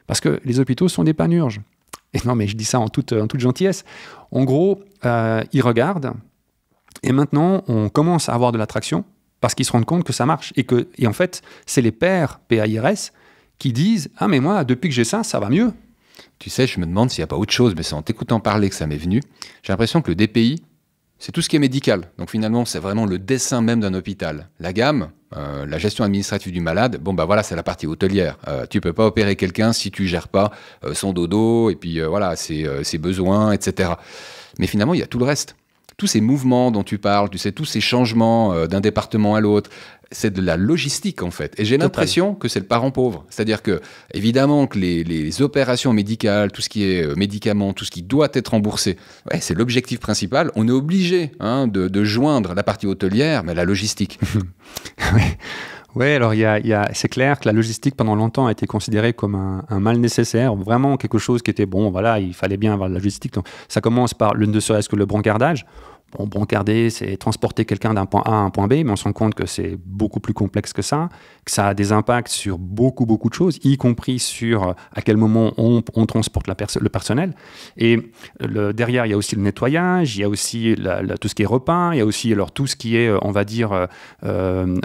parce que les hôpitaux sont des panurges. Et non, mais je dis ça en toute, gentillesse. En gros, euh, ils regardent, et maintenant, on commence à avoir de l'attraction parce qu'ils se rendent compte que ça marche. Et, que, et en fait, c'est les pères, PAIRS, qui disent Ah, mais moi, depuis que j'ai ça, ça va mieux. Tu sais, je me demande s'il n'y a pas autre chose, mais c'est en t'écoutant parler que ça m'est venu. J'ai l'impression que le DPI, c'est tout ce qui est médical. Donc finalement, c'est vraiment le dessin même d'un hôpital. La gamme, euh, la gestion administrative du malade, bon bah voilà, c'est la partie hôtelière. Tu euh, tu peux pas opérer quelqu'un si tu gères pas euh, son dodo et puis voilà ses, besoins, etc. Mais finalement, il y a tout le reste tous ces mouvements dont tu parles, tu sais, tous ces changements euh, d'un département à l'autre, c'est de la logistique en fait. Et j'ai l'impression que c'est le parent pauvre. C'est-à-dire que, évidemment, que les, opérations médicales, tout ce qui est euh, médicaments, tout ce qui doit être remboursé, c'est l'objectif principal. On est obligé hein, de, de, joindre la partie hôtelière, mais la logistique. Oui, alors y a, c'est clair que la logistique pendant longtemps a été considérée comme un, mal nécessaire, vraiment quelque chose qui était bon, voilà, il fallait bien avoir de la logistique. Donc, ça commence par l'une de serait-ce que le brancardage. Bon, brancarder, c'est transporter quelqu'un d'un point A à un point B, mais on se rend compte que c'est beaucoup plus complexe que ça, que ça a des impacts sur beaucoup, beaucoup de choses, y compris sur euh, à quel moment on, transporte le personnel. Et derrière, il y a aussi le nettoyage, il y a aussi tout ce qui est repas, il y a aussi alors, tout ce qui est, euh, on va dire, euh,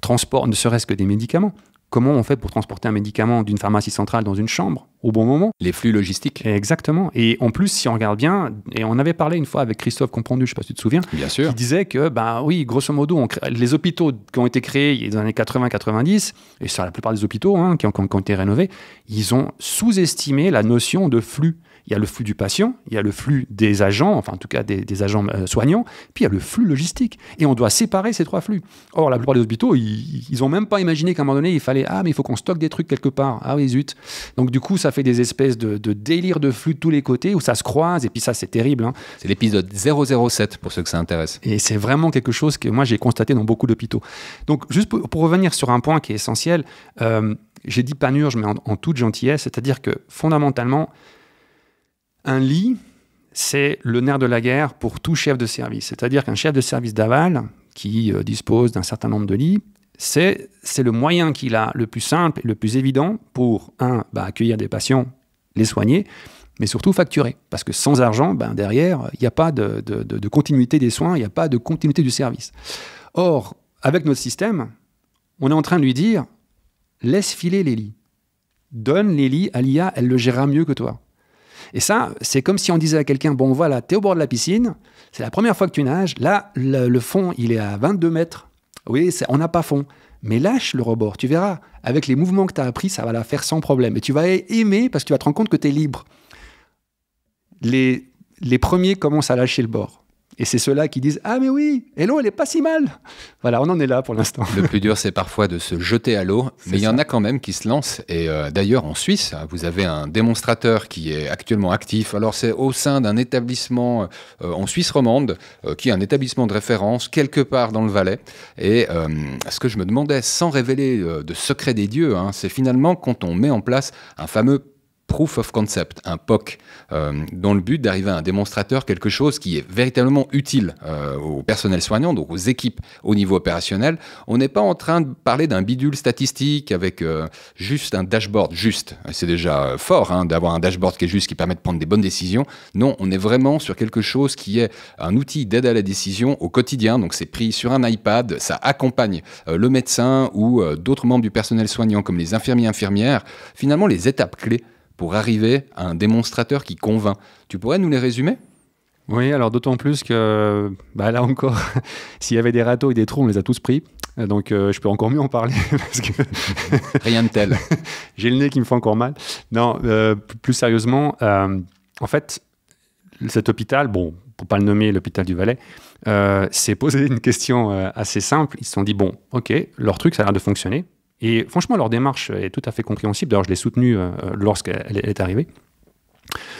transport, ne serait-ce que des médicaments. Comment on fait pour transporter un médicament d'une pharmacie centrale dans une chambre au bon moment Les flux logistiques. Exactement. Et en plus, si on regarde bien, et on avait parlé une fois avec Christophe Comprendu, je ne sais pas si tu te souviens, bien sûr. disait que, bah oui, grosso modo, les hôpitaux qui ont été créés dans les années 80-90, et sur la plupart des hôpitaux hein, qui, ont, qui, ont, été rénovés, ils ont sous-estimé la notion de flux. Il y a le flux du patient, il y a le flux des agents, enfin en tout cas des, agents euh, soignants, puis il y a le flux logistique. Et on doit séparer ces trois flux. Or, la plupart des hôpitaux, ils n'ont même pas imaginé qu'à un moment donné, il fallait, ah mais il faut qu'on stocke des trucs quelque part. Ah oui, zut. Donc du coup, ça fait des espèces de, délires délire de flux de tous les côtés où ça se croise, et puis ça, c'est terrible. Hein. C'est l'épisode 007 pour ceux que ça intéresse. Et c'est vraiment quelque chose que moi, j'ai constaté dans beaucoup d'hôpitaux. Donc juste pour, revenir sur un point qui est essentiel, euh, j'ai dit panurge, mais en, en toute gentillesse, c'est-à-dire que fondamentalement, un lit, c'est le nerf de la guerre pour tout chef de service. C'est-à-dire qu'un chef de service d'aval, qui euh, dispose d'un certain nombre de lits, c'est le moyen qu'il a le plus simple et le plus évident pour, un, bah, accueillir des patients, les soigner, mais surtout facturer. Parce que sans argent, ben derrière, euh, il n'y a pas de, de, continuité des soins, il n'y a pas de continuité du service. Or, avec notre système, on est en train de lui dire, laisse filer les lits. Donne les lits à l'IA, elle le gérera mieux que toi. Et ça, c'est comme si on disait à quelqu'un, bon voilà, t'es au bord de la piscine, c'est la première fois que tu nages, là, le, fond, il est à 22 mètres. Oui, on n'a pas fond. Mais lâche le rebord, tu verras. Avec les mouvements que tu as appris, ça va la faire sans problème. Et tu vas aimer parce que tu vas te rendre compte que tu es libre. Les, les premiers commencent à lâcher le bord. Et c'est ceux-là qui disent Ah, mais oui, et l'eau, elle est pas si mal. Voilà, on en est là pour l'instant. Le plus dur, c'est parfois de se jeter à l'eau, mais il y en a quand même qui se lancent. Et euh, d'ailleurs, en Suisse, hein, vous avez un démonstrateur qui est actuellement actif. Alors, c'est au sein d'un établissement euh, en Suisse romande, euh, qui est un établissement de référence quelque part dans le Valais. Et ce que je me demandais, sans révéler de secret des dieux, hein, c'est finalement quand on met en place un fameux proof of concept, un POC, euh, dans le but d'arriver à un démonstrateur quelque chose qui est véritablement utile euh, au personnel soignant, donc aux équipes au niveau opérationnel. On n'est pas en train de parler d'un bidule statistique avec euh, juste un dashboard juste. C'est déjà fort hein, d'avoir un dashboard qui est juste, qui permet de prendre des bonnes décisions. Non, on est vraiment sur quelque chose qui est un outil d'aide à la décision au quotidien. Donc c'est pris sur un iPad, ça accompagne le médecin ou d'autres membres du personnel soignant comme les infirmiers infirmières. Finalement, les étapes clés pour arriver à un démonstrateur qui convainc. Tu pourrais nous les résumer oui, alors d'autant plus que bah là encore, s'il y avait des râteaux et des trous, on les a tous pris. Donc euh, je peux encore mieux en parler rien de tel. J'ai le nez qui me fait encore mal. Non, euh, plus sérieusement, euh, en fait, cet hôpital, bon, pour pas le nommer, l'hôpital du Valais, s'est posé une question assez simple. Ils se sont dit bon, ok, leur truc, ça a l'air de fonctionner. Et franchement, leur démarche est tout à fait compréhensible. D'ailleurs, je l'ai soutenue euh, lorsqu'elle est arrivée.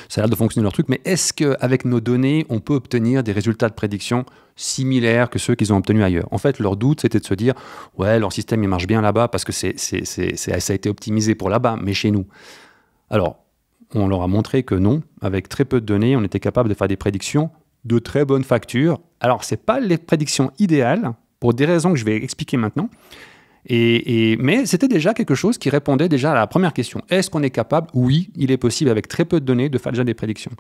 Ça a l'air de fonctionner leur truc, mais est-ce qu'avec nos données, on peut obtenir des résultats de prédiction similaires que ceux qu'ils ont obtenus ailleurs En fait, leur doute, c'était de se dire Ouais, leur système, il marche bien là-bas parce que c'est, ça a été optimisé pour là-bas, mais chez nous. Alors, on leur a montré que non, avec très peu de données, on était capable de faire des prédictions de très bonne facture. Alors, ce n'est pas les prédictions idéales, pour des raisons que je vais expliquer maintenant, mais c'était déjà quelque chose qui répondait déjà à la première question. Est-ce qu'on est capable Oui, il est possible avec très peu de données de faire déjà des prédictions.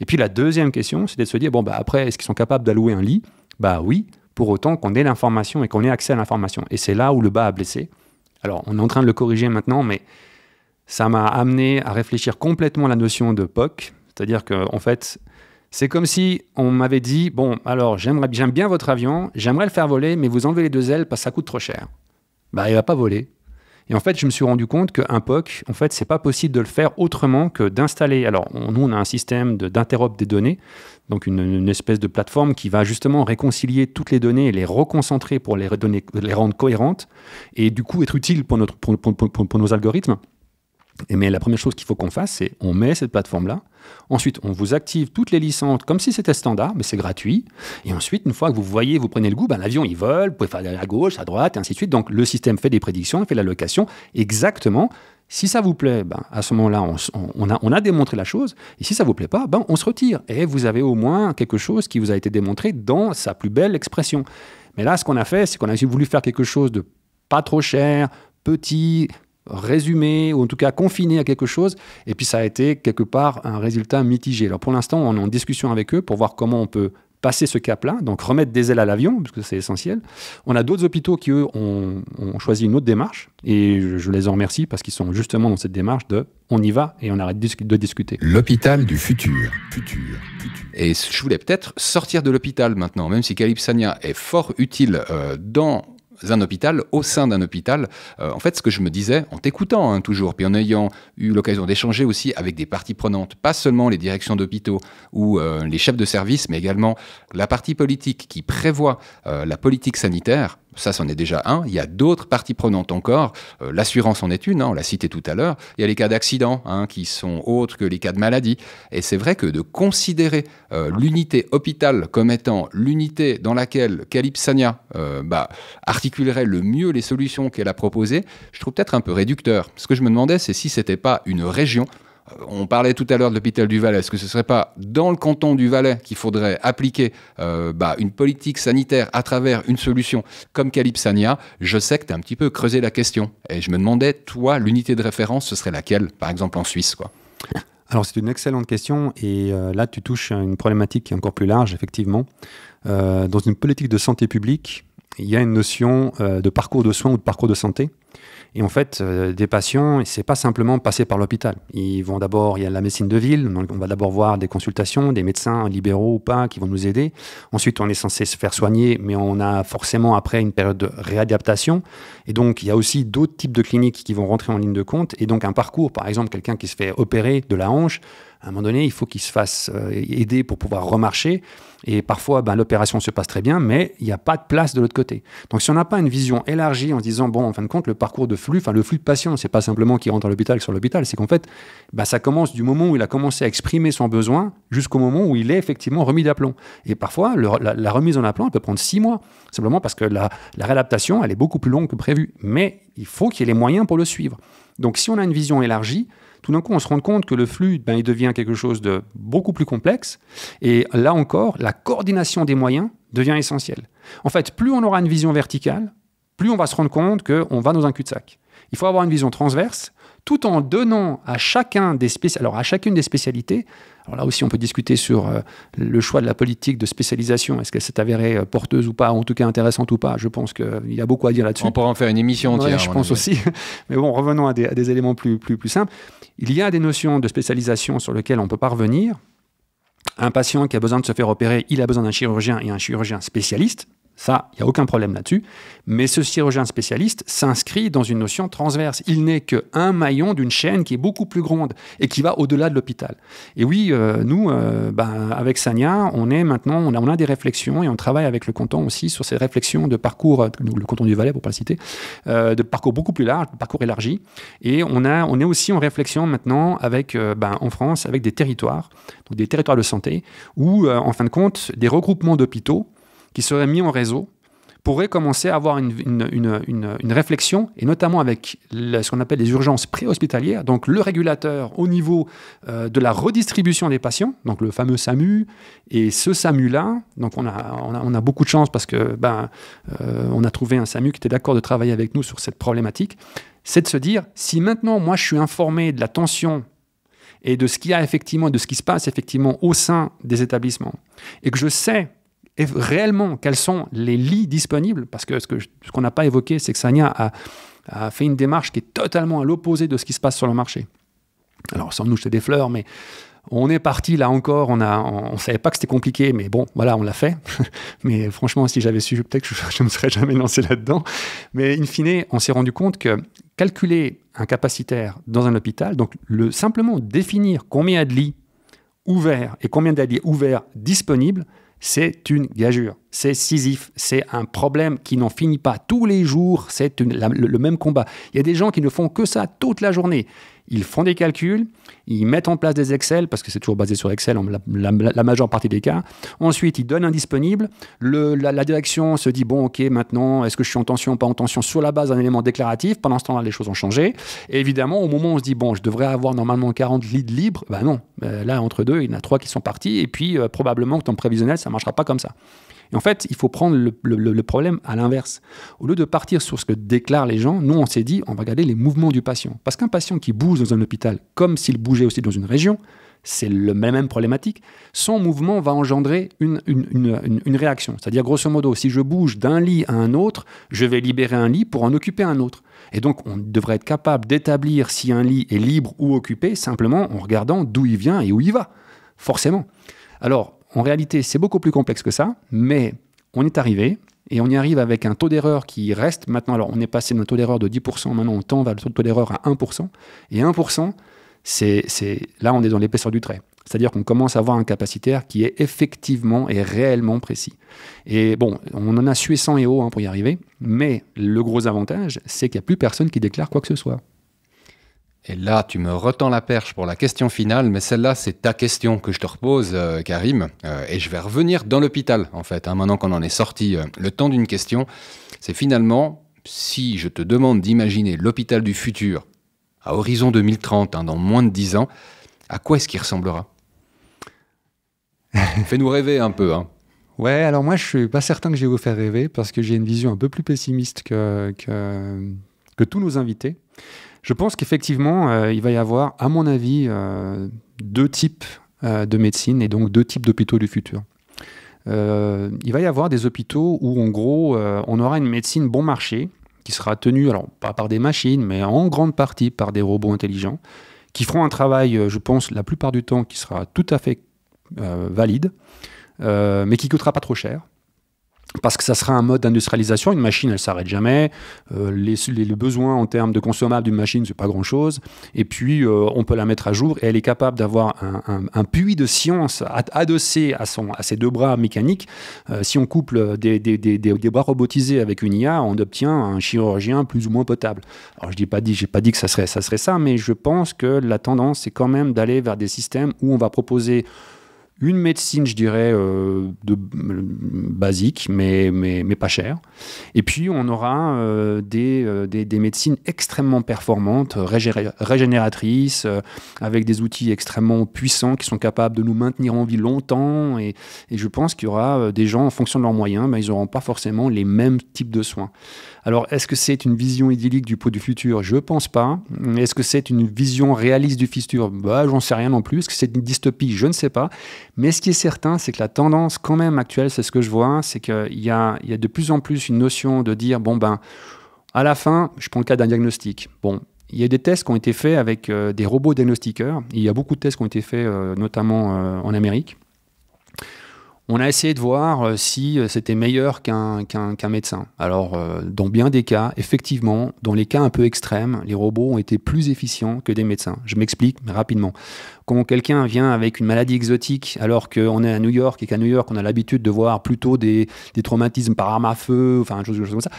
Et puis la deuxième question, c'était de se dire, bon, bah, après, est-ce qu'ils sont capables d'allouer un lit Bah oui, pour autant qu'on ait l'information et qu'on ait accès à l'information. Et c'est là où le bas a blessé. Alors, on est en train de le corriger maintenant, mais ça m'a amené à réfléchir complètement la notion de POC. C'est-à-dire qu'en en fait, c'est comme si on m'avait dit, bon, alors j'aime bien votre avion, j'aimerais le faire voler, mais vous enlevez les deux ailes parce que ça coûte trop cher bah, il va pas voler. Et en fait, je me suis rendu compte qu'un POC, en fait, c'est pas possible de le faire autrement que d'installer. Alors, nous, on a un système d'interop des données, donc une, espèce de plateforme qui va justement réconcilier toutes les données et les reconcentrer pour les, les rendre cohérentes et du coup être utile pour, notre, pour nos algorithmes mais la première chose qu'il faut qu'on fasse, c'est on met cette plateforme-là. Ensuite, on vous active toutes les licences comme si c'était standard, mais c'est gratuit. Et ensuite, une fois que vous voyez, vous prenez le goût, ben, l'avion, il vole, vous pouvez faire à gauche, à droite, et ainsi de suite. Donc, le système fait des prédictions, il fait la location exactement. Si ça vous plaît, ben, à ce moment-là, on, a, on, a, démontré la chose. Et si ça vous plaît pas, ben, on se retire. Et vous avez au moins quelque chose qui vous a été démontré dans sa plus belle expression. Mais là, ce qu'on a fait, c'est qu'on a voulu faire quelque chose de pas trop cher, petit, résumé ou en tout cas confiné à quelque chose et puis ça a été quelque part un résultat mitigé. Alors pour l'instant on est en discussion avec eux pour voir comment on peut passer ce cap-là, donc remettre des ailes à l'avion, parce que c'est essentiel. On a d'autres hôpitaux qui, eux, ont, choisi une autre démarche, et je, les en remercie parce qu'ils sont justement dans cette démarche de on y va et on arrête de discuter. L'hôpital du futur. futur. Et je voulais peut-être sortir de l'hôpital maintenant, même si Calypsania est fort utile euh, dans un hôpital, au sein d'un hôpital. Euh, en fait, ce que je me disais, en t'écoutant hein, toujours, puis en ayant eu l'occasion d'échanger aussi avec des parties prenantes, pas seulement les directions d'hôpitaux ou euh, les chefs de service, mais également la partie politique qui prévoit euh, la politique sanitaire, ça, c'en est déjà un. Il y a d'autres parties prenantes encore. Euh, l'assurance en est une, hein, on l'a cité tout à l'heure. Il y a les cas d'accident hein, qui sont autres que les cas de maladie. Et c'est vrai que de considérer euh, l'unité hôpital comme étant l'unité dans laquelle Calypsania euh, bah, articulerait le mieux les solutions qu'elle a proposées, je trouve peut-être un peu réducteur. Ce que je me demandais, c'est si ce c'était pas une région on parlait tout à l'heure de l'hôpital du Valais. Est-ce que ce ne serait pas dans le canton du Valais qu'il faudrait appliquer euh, bah, une politique sanitaire à travers une solution comme Calypsania Je sais que tu as un petit peu creusé la question. Et je me demandais, toi, l'unité de référence, ce serait laquelle, par exemple en Suisse quoi alors c'est une excellente question et euh, là tu touches à une problématique encore plus large effectivement. Euh, dans une politique de santé publique, il y a une notion de parcours de soins ou de parcours de santé et en fait, euh, des patients, c'est pas simplement passer par l'hôpital. Ils vont d'abord, il y a la médecine de ville, on va d'abord voir des consultations, des médecins libéraux ou pas qui vont nous aider. Ensuite, on est censé se faire soigner, mais on a forcément après une période de réadaptation. Et donc, il y a aussi d'autres types de cliniques qui vont rentrer en ligne de compte. Et donc, un parcours, par exemple, quelqu'un qui se fait opérer de la hanche, à un moment donné, il faut qu'il se fasse euh, aider pour pouvoir remarcher. Et parfois, ben, l'opération se passe très bien, mais il n'y a pas de place de l'autre côté. Donc, si on n'a pas une vision élargie en disant, bon, en fin de compte, le parcours de flux, enfin, le flux de patient, c'est pas simplement qu'il rentre à l'hôpital sur l'hôpital, c'est qu'en fait, ben, ça commence du moment où il a commencé à exprimer son besoin jusqu'au moment où il est effectivement remis d'aplomb. Et parfois, la, remise en aplomb, elle peut prendre six mois, simplement parce que la, la réadaptation, elle est beaucoup plus longue que prévu. Mais il faut qu'il y ait les moyens pour le suivre. Donc, si on a une vision élargie, tout d'un coup, on se rend compte que le flux, ben, il devient quelque chose de beaucoup plus complexe. Et là encore, la coordination des moyens devient essentielle. En fait, plus on aura une vision verticale, plus on va se rendre compte qu'on va dans un cul-de-sac. Il faut avoir une vision transverse tout en donnant à chacun des alors à chacune des spécialités, alors là aussi on peut discuter sur euh, le choix de la politique de spécialisation, est-ce qu'elle s'est avérée euh, porteuse ou pas, en tout cas intéressante ou pas, je pense qu'il euh, y a beaucoup à dire là-dessus. On pourra en faire une émission entière. je pense aussi, mais bon, revenons à des, éléments plus, plus, plus simples. Il y a des notions de spécialisation sur lesquelles on ne peut pas revenir, un patient qui a besoin de se faire opérer, il a besoin d'un chirurgien et un chirurgien spécialiste. Ça, il n'y a aucun problème là-dessus. Mais ce chirurgien spécialiste s'inscrit dans une notion transverse. Il n'est qu'un maillon d'une chaîne qui est beaucoup plus grande et qui va au-delà de l'hôpital. Et oui, euh, nous, euh, ben, avec Sania, on est maintenant, on a, on a, des réflexions et on travaille avec le canton aussi sur ces réflexions de parcours, euh, le canton du Valais pour pas le citer, de parcours beaucoup plus large, de parcours élargi. Et on, a, on est aussi en réflexion maintenant avec, ben, en France avec des territoires, des territoires de santé, où en fin de compte, des regroupements d'hôpitaux qui seraient mis en réseau pourraient commencer à avoir une, une, une, réflexion, et notamment avec ce qu'on appelle les urgences préhospitalières, donc le régulateur au niveau euh, de la redistribution des patients, donc le fameux SAMU, et ce SAMU-là, donc on a, on a, beaucoup de chance parce que ben, euh, on a trouvé un SAMU qui était d'accord de travailler avec nous sur cette problématique, c'est de se dire, si maintenant moi je suis informé de la tension et de ce qu'il a effectivement, de ce qui se passe effectivement au sein des établissements, et que je sais et réellement quels sont les lits disponibles, parce que ce qu'on n'a pas évoqué, c'est que Sanya a, fait une démarche qui est totalement à l'opposé de ce qui se passe sur le marché. Alors, sans nous jeter des fleurs, mais on est parti là encore, on ne savait pas que c'était compliqué, mais bon, voilà, on l'a fait. mais franchement, si j'avais su, peut-être que je ne me serais jamais lancé là-dedans. Mais in fine, on s'est rendu compte que calculer un capacitaire dans un hôpital, donc le, simplement définir combien il a de lits ouverts et combien lits ouverts disponibles, c'est une gageure c'est Sisyphe, c'est un problème qui n'en finit pas tous les jours, c'est le même combat. Il y a des gens qui ne font que ça toute la journée. Ils font des calculs, ils mettent en place des Excel, parce que c'est toujours basé sur Excel la, majeure partie des cas. Ensuite, ils donnent un disponible. la, direction se dit, bon, ok, maintenant, est-ce que je suis en tension, ou pas en tension, sur la base d'un élément déclaratif. Pendant ce temps-là, les choses ont changé. Et évidemment, au moment où on se dit, bon, je devrais avoir normalement 40 leads libres, ben non, euh, là, entre deux, il y en a trois qui sont partis. Et puis, euh, probablement que ton prévisionnel, ça ne marchera pas comme ça en fait, il faut prendre le, problème à l'inverse. Au lieu de partir sur ce que déclarent les gens, nous, on s'est dit, on va regarder les mouvements du patient. Parce qu'un patient qui bouge dans un hôpital, comme s'il bougeait aussi dans une région, c'est la même problématique, son mouvement va engendrer une, une réaction. C'est-à-dire, grosso modo, si je bouge d'un lit à un autre, je vais libérer un lit pour en occuper un autre. Et donc, on devrait être capable d'établir si un lit est libre ou occupé, simplement en regardant d'où il vient et où il va. Forcément. Alors, en réalité, c'est beaucoup plus complexe que ça, mais on est arrivé et on y arrive avec un taux d'erreur qui reste maintenant. Alors, on est passé d'un taux d'erreur de 10%, maintenant on tend vers le taux d'erreur à 1%. Et 1%, c'est là, on est dans l'épaisseur du trait. C'est-à-dire qu'on commence à avoir un capacitaire qui est effectivement et réellement précis. Et bon, on en a sué 100 et haut hein, pour y arriver, mais le gros avantage, c'est qu'il n'y a plus personne qui déclare quoi que ce soit. Et là, tu me retends la perche pour la question finale, mais celle-là, c'est ta question que je te repose, euh, Karim. Euh, et je vais revenir dans l'hôpital, en fait. Hein, maintenant qu'on en est sorti, euh, le temps d'une question, c'est finalement, si je te demande d'imaginer l'hôpital du futur, à horizon 2030, hein, dans moins de 10 ans, à quoi est-ce qu'il ressemblera Fais-nous rêver un peu. Hein. Ouais, alors moi, je suis pas certain que je vais vous faire rêver, parce que j'ai une vision un peu plus pessimiste que, que tous nos invités. Je pense qu'effectivement, euh, il va y avoir, à mon avis, euh, deux types euh, de médecine et donc deux types d'hôpitaux du futur. il va y avoir des hôpitaux où, en gros, on aura une médecine bon marché qui sera tenue, alors pas par des machines, mais en grande partie par des robots intelligents qui feront un travail, je pense, la plupart du temps, qui sera tout à fait valide, mais qui coûtera pas trop cher parce que ça sera un mode d'industrialisation. Une machine, elle s'arrête jamais. Euh, les, besoins en termes de consommables d'une machine, c'est pas grand-chose. Et puis, euh, on peut la mettre à jour et elle est capable d'avoir un, puits de science adossé à, son, à ses deux bras mécaniques. Euh, si on couple des, bras robotisés avec une IA, on obtient un chirurgien plus ou moins potable. Alors, je n'ai pas, dit, pas dit que ça serait, ça serait ça, mais je pense que la tendance, c'est quand même d'aller vers des systèmes où on va proposer une médecine, je dirais, euh, de, basique, mais, mais, mais, pas chère. Et puis, on aura euh, euh, des, des, médecines extrêmement performantes, régénératrices, avec des outils extrêmement puissants qui sont capables de nous maintenir en vie longtemps. Et, et je pense qu'il y aura des gens, en fonction de leurs moyens, ben, ils n'auront pas forcément les mêmes types de soins. Alors, est-ce que c'est une vision idyllique du pot du futur Je pense pas. Est-ce que c'est une vision réaliste du futur Bah, j'en sais rien non plus. Est-ce que c'est une dystopie Je ne sais pas. Mais ce qui est certain, c'est que la tendance quand même actuelle, c'est ce que je vois, c'est qu'il y a, de plus en plus une notion de dire, bon ben, à la fin, je prends le cas d'un diagnostic. Bon, il y a des tests qui ont été faits avec euh, des robots diagnostiqueurs. Il y a beaucoup de tests qui ont été faits, euh, notamment euh, en Amérique. On a essayé de voir euh, si euh, c'était meilleur qu'un médecin. Alors, euh, dans bien des cas, effectivement, dans les cas un peu extrêmes, les robots ont été plus efficients que des médecins. Je m'explique rapidement. Quand quelqu'un vient avec une maladie exotique, alors qu'on est à New York et qu'à New York, on a l'habitude de voir plutôt des, traumatismes par arme à feu, enfin, choses comme ça,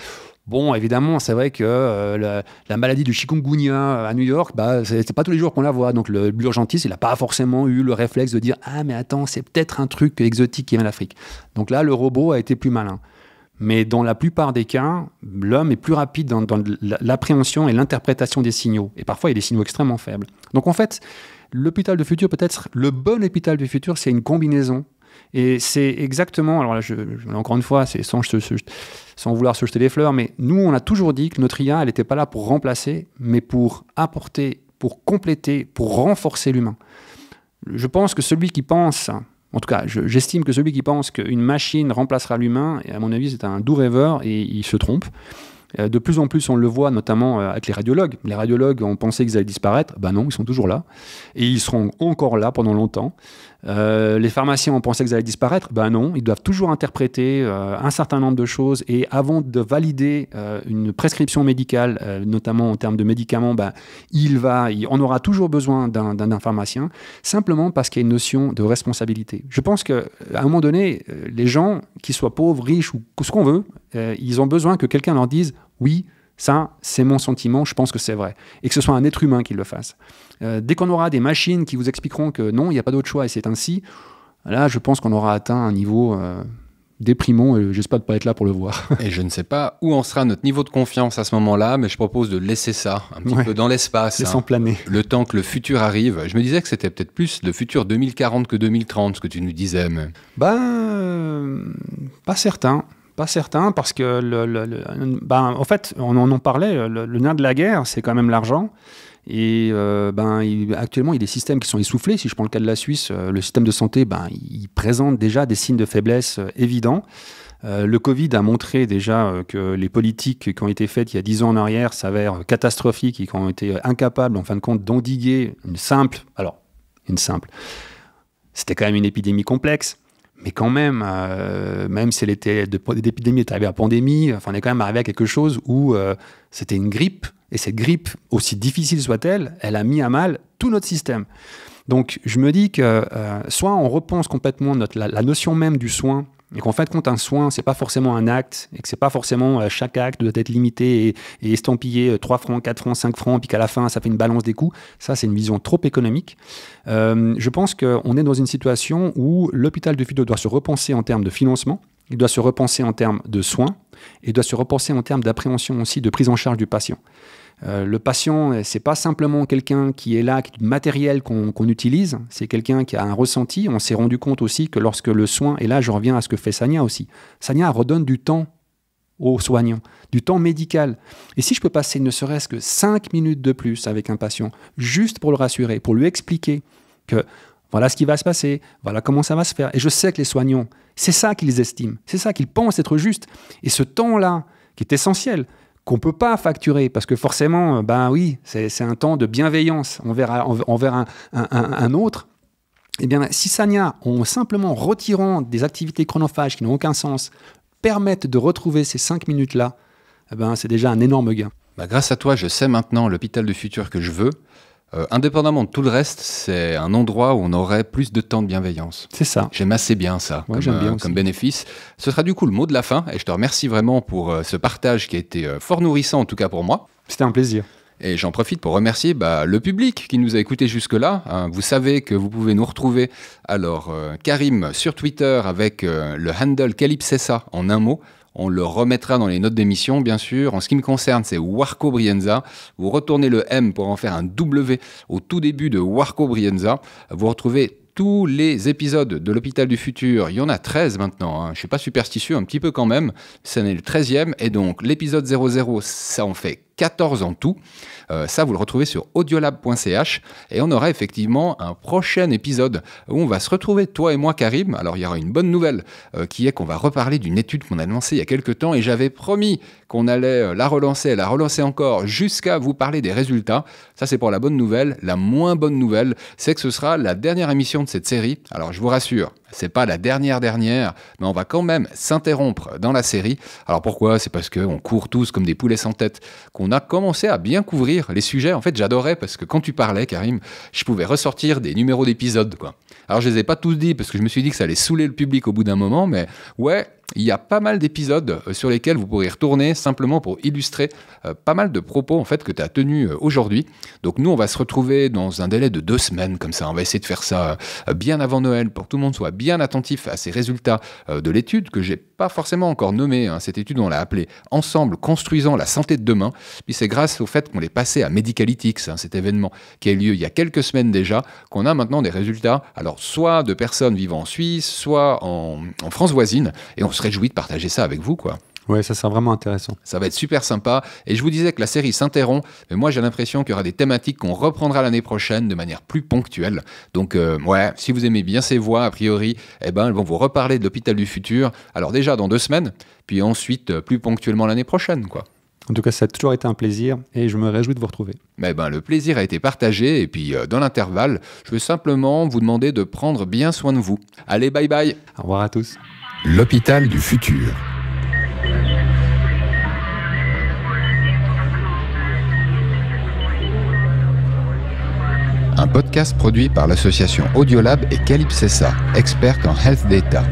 Bon, évidemment, c'est vrai que euh, la, maladie du chikungunya à New York, bah, ce n'est pas tous les jours qu'on la voit. Donc l'urgentiste, il n'a pas forcément eu le réflexe de dire Ah, mais attends, c'est peut-être un truc exotique qui vient l'Afrique ». Donc là, le robot a été plus malin. Mais dans la plupart des cas, l'homme est plus rapide dans, dans l'appréhension et l'interprétation des signaux. Et parfois, il y a des signaux extrêmement faibles. Donc en fait, l'hôpital du futur, peut-être le bon hôpital du futur, c'est une combinaison et c'est exactement, alors là, je, encore une fois, c'est sans, sans vouloir se jeter des fleurs, mais nous, on a toujours dit que notre IA, elle n'était pas là pour remplacer, mais pour apporter, pour compléter, pour renforcer l'humain. Je pense que celui qui pense, en tout cas, j'estime que celui qui pense qu'une machine remplacera l'humain, à mon avis, c'est un doux rêveur et il se trompe. Euh, de plus en plus, on le voit notamment euh, avec les radiologues. Les radiologues, ont pensé qu'ils allaient disparaître. Ben non, ils sont toujours là. Et ils seront encore là pendant longtemps. Euh, les pharmaciens, pensé que ça allait disparaître. Ben non, ils doivent toujours interpréter euh, un certain nombre de choses. Et avant de valider euh, une prescription médicale, notamment en termes de médicaments, ben, il va, on aura toujours besoin d'un pharmacien, simplement parce qu'il y a une notion de responsabilité. Je pense qu'à un moment donné, les gens, qu'ils soient pauvres, riches ou ce qu'on veut, ils ont besoin que quelqu'un leur dise oui. Ça, c'est mon sentiment, je pense que c'est vrai. Et que ce soit un être humain qui le fasse. Euh, dès qu'on aura des machines qui vous expliqueront que non, il n'y a pas d'autre choix et c'est ainsi, là, je pense qu'on aura atteint un niveau euh, déprimant et j'espère ne pas être là pour le voir. et je ne sais pas où en sera notre niveau de confiance à ce moment-là, mais je propose de laisser ça un petit peu dans l'espace. Hein, planer. Le temps que le futur arrive. Je me disais que c'était peut-être plus le futur 2040 que 2030, ce que tu nous disais. Ben, pas certain pas certain parce que ben, en fait on en parlait le, le, de la guerre c'est quand même l'argent et euh, ben, actuellement, il y a des systèmes qui sont essoufflés. Si je prends le cas de la Suisse, euh, le système de santé, ben, il présente déjà des signes de faiblesse euh, évidents. le Covid a montré déjà que les politiques qui ont été faites il y a dix ans en arrière s'avèrent catastrophiques et qui ont été incapables, en fin de compte, d'endiguer une simple. Alors, une simple. C'était quand même une épidémie complexe. Mais quand même, même si l'épidémie était arrivée à pandémie, enfin, on est quand même arrivé à quelque chose où c'était une grippe et cette grippe, aussi difficile soit-elle, elle a mis à mal tout notre système. Donc je me dis que euh, soit on repense complètement notre, la, notion même du soin, et qu'en fait quand un soin, c'est pas forcément un acte, et que c'est pas forcément euh, chaque acte doit être limité et, estampillé 3 euh, francs, 4 francs, 5 francs, puis qu'à la fin ça fait une balance des coûts. Ça c'est une vision trop économique. je pense qu'on est dans une situation où l'hôpital de Fido doit se repenser en termes de financement. Il doit se repenser en termes de soins et doit se repenser en termes d'appréhension aussi, de prise en charge du patient. Euh, le patient, c'est pas simplement quelqu'un qui est là, qui du matériel qu'on utilise, c'est quelqu'un qui a un ressenti. On s'est rendu compte aussi que lorsque le soin, est là je reviens à ce que fait Sania aussi, Sania redonne du temps aux soignants, du temps médical. Et si je peux passer ne serait-ce que cinq minutes de plus avec un patient, juste pour le rassurer, pour lui expliquer que voilà ce qui va se passer. Voilà comment ça va se faire. Et je sais que les soignants, c'est ça qu'ils estiment. C'est ça qu'ils pensent être juste. Et ce temps-là, qui est essentiel, qu'on ne peut pas facturer, parce que forcément, euh, ben oui, c'est un temps de bienveillance envers, envers un, autre. Eh bien, si Sanya, en simplement retirant des activités chronophages qui n'ont aucun sens, permettent de retrouver ces cinq minutes-là, eh ben, c'est déjà un énorme gain. Bah grâce à toi, je sais maintenant l'hôpital du futur que je veux. Euh, indépendamment de tout le reste, c'est un endroit où on aurait plus de temps de bienveillance. C'est ça. J'aime assez bien ça comme, euh, bien comme, bénéfice. Ce sera du coup le mot de la fin et je te remercie vraiment pour euh, ce partage qui a été fort nourrissant en tout cas pour moi. C'était un plaisir. Et j'en profite pour remercier bah, le public qui nous a écoutés jusque-là. Hein. vous savez que vous pouvez nous retrouver. Alors, Karim sur Twitter avec le handle Calypsessa en un mot. On le remettra dans les notes d'émission, bien sûr. En ce qui me concerne, c'est Warco Brienza. Vous retournez le M pour en faire un W au tout début de Warco Brienza. Vous retrouvez tous les épisodes de l'Hôpital du Futur. Il y en a 13 maintenant. Hein. Je ne suis pas superstitieux, un petit peu quand même. n'est le 13e. Et donc, l'épisode 00, ça en fait 14 en tout. Euh, ça, vous le retrouvez sur audiolab.ch et on aura effectivement un prochain épisode où on va se retrouver, toi et moi, Karim. Alors, il y aura une bonne nouvelle euh, qui est qu'on va reparler d'une étude qu'on a lancée il y a quelques temps et j'avais promis qu'on allait euh, la relancer, la relancer encore, jusqu'à vous parler des résultats. Ça, c'est pour la bonne nouvelle. La moins bonne nouvelle, c'est que ce sera la dernière émission de cette série. Alors, je vous rassure, c'est pas la dernière dernière, mais on va quand même s'interrompre dans la série. Alors pourquoi C'est parce qu'on court tous comme des poulets sans tête, qu'on a commencé à bien couvrir les sujets. En fait, j'adorais parce que quand tu parlais, Karim, je pouvais ressortir des numéros d'épisodes. Quoi. Alors je les ai pas tous dit parce que je me suis dit que ça allait saouler le public au bout d'un moment, mais ouais, il y a pas mal d'épisodes euh, sur lesquels vous pourrez retourner simplement pour illustrer euh, pas mal de propos en fait que tu as tenus euh, aujourd'hui. Donc nous, on va se retrouver dans un délai de deux semaines comme ça. On va essayer de faire ça bien avant Noël pour que tout le monde soit bien attentif à ces résultats de l'étude que j'ai pas forcément encore nommée. Hein. Cette étude, on l'a appelée Ensemble construisant la santé de demain. Puis c'est grâce au fait qu'on l'ait passé à Medicalytics, hein, cet événement qui a eu lieu il y a quelques semaines déjà, qu'on a maintenant des résultats. Alors soit de personnes vivant en Suisse, soit en, en France voisine, et on se réjouit de partager ça avec vous, quoi. Ouais, ça sera vraiment intéressant. Ça va être super sympa. Et je vous disais que la série s'interrompt, mais moi j'ai l'impression qu'il y aura des thématiques qu'on reprendra l'année prochaine de manière plus ponctuelle. Donc euh, ouais, si vous aimez bien ces voix, a priori, eh ben, elles vont vous reparler de l'hôpital du futur. Alors déjà dans deux semaines, puis ensuite euh, plus ponctuellement l'année prochaine, quoi. En tout cas, ça a toujours été un plaisir et je me réjouis de vous retrouver. Mais eh ben, le plaisir a été partagé et puis euh, dans l'intervalle, je veux simplement vous demander de prendre bien soin de vous. Allez, bye bye. Au revoir à tous l'hôpital du futur. Un podcast produit par l'association Audiolab et Calypsessa, experte en health data.